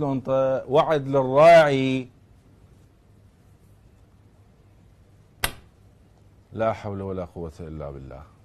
شلون وعد للراعي لا حول ولا قوة إلا بالله